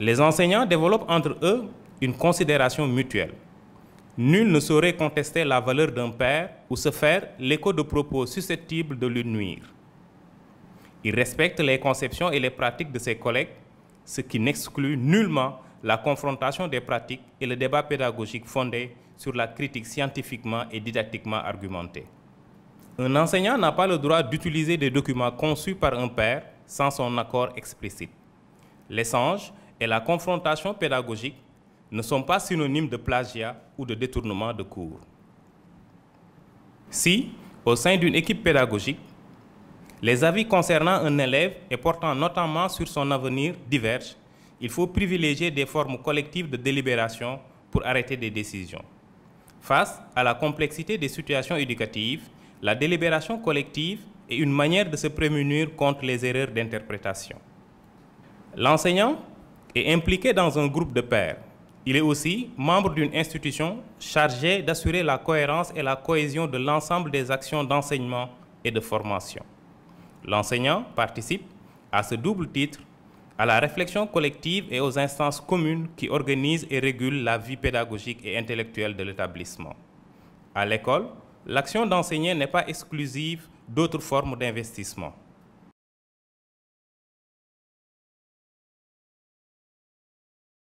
Les enseignants développent entre eux une considération mutuelle. Nul ne saurait contester la valeur d'un père ou se faire l'écho de propos susceptibles de lui nuire. Ils respectent les conceptions et les pratiques de ses collègues, ce qui n'exclut nullement la confrontation des pratiques et le débat pédagogique fondé sur la critique scientifiquement et didactiquement argumentée. Un enseignant n'a pas le droit d'utiliser des documents conçus par un père sans son accord explicite. L'échange et la confrontation pédagogique ne sont pas synonymes de plagiat ou de détournement de cours. Si, au sein d'une équipe pédagogique, les avis concernant un élève et portant notamment sur son avenir divergent, il faut privilégier des formes collectives de délibération pour arrêter des décisions. Face à la complexité des situations éducatives, la délibération collective est une manière de se prémunir contre les erreurs d'interprétation. L'enseignant et impliqué dans un groupe de pairs. Il est aussi membre d'une institution chargée d'assurer la cohérence et la cohésion de l'ensemble des actions d'enseignement et de formation. L'enseignant participe, à ce double titre, à la réflexion collective et aux instances communes qui organisent et régulent la vie pédagogique et intellectuelle de l'établissement. À l'école, l'action d'enseigner n'est pas exclusive d'autres formes d'investissement.